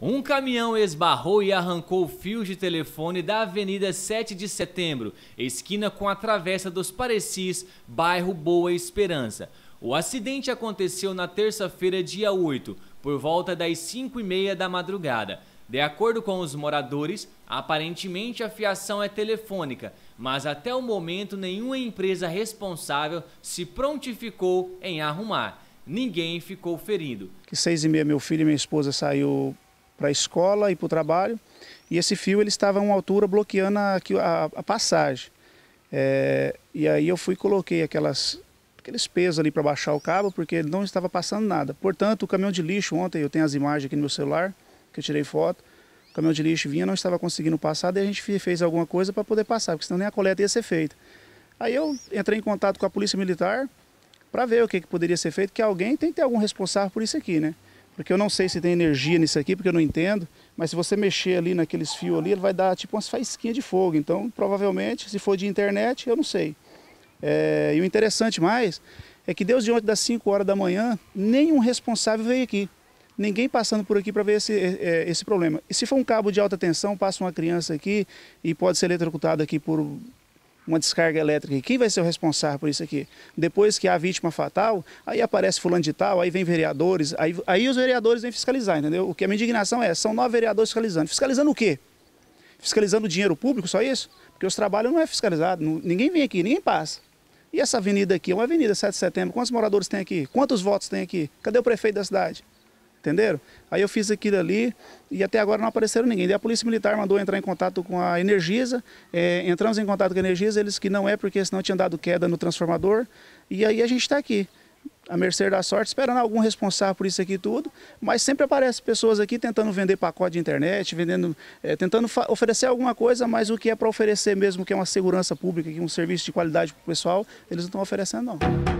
Um caminhão esbarrou e arrancou fios de telefone da Avenida 7 de Setembro, esquina com a Travessa dos Parecis, bairro Boa Esperança. O acidente aconteceu na terça-feira, dia 8, por volta das 5 e meia da madrugada. De acordo com os moradores, aparentemente a fiação é telefônica, mas até o momento nenhuma empresa responsável se prontificou em arrumar. Ninguém ficou ferido. Que seis e meia, meu filho e minha esposa saiu para a escola e para o trabalho. E esse fio ele estava a uma altura bloqueando a, a, a passagem. É, e aí eu fui e coloquei aquelas, aqueles pesos ali para baixar o cabo, porque não estava passando nada. Portanto, o caminhão de lixo, ontem eu tenho as imagens aqui no meu celular, que eu tirei foto, o caminhão de lixo vinha, não estava conseguindo passar, daí a gente fez alguma coisa para poder passar, porque senão nem a coleta ia ser feita. Aí eu entrei em contato com a polícia militar para ver o que, que poderia ser feito, que alguém tem que ter algum responsável por isso aqui, né? porque eu não sei se tem energia nisso aqui, porque eu não entendo, mas se você mexer ali naqueles fios ali, ele vai dar tipo umas faísquinhas de fogo. Então, provavelmente, se for de internet, eu não sei. É, e o interessante mais é que Deus de ontem das 5 horas da manhã, nenhum responsável veio aqui. Ninguém passando por aqui para ver esse, é, é, esse problema. E se for um cabo de alta tensão, passa uma criança aqui e pode ser eletrocutado aqui por uma descarga elétrica quem vai ser o responsável por isso aqui? Depois que há vítima fatal, aí aparece fulano de tal, aí vem vereadores, aí, aí os vereadores vêm fiscalizar, entendeu? O que a minha indignação é, são nove vereadores fiscalizando. Fiscalizando o quê? Fiscalizando o dinheiro público, só isso? Porque os trabalhos não é fiscalizado, não, ninguém vem aqui, ninguém passa. E essa avenida aqui, é uma avenida 7 de setembro, quantos moradores tem aqui? Quantos votos tem aqui? Cadê o prefeito da cidade? entenderam? Aí eu fiz aquilo ali e até agora não apareceram ninguém. Daí a Polícia Militar mandou entrar em contato com a Energisa, é, entramos em contato com a Energisa, eles que não é porque senão tinha dado queda no transformador, e aí a gente está aqui a mercê da sorte, esperando algum responsável por isso aqui tudo, mas sempre aparecem pessoas aqui tentando vender pacote de internet, vendendo, é, tentando oferecer alguma coisa, mas o que é para oferecer mesmo, que é uma segurança pública, que é um serviço de qualidade para o pessoal, eles não estão oferecendo não.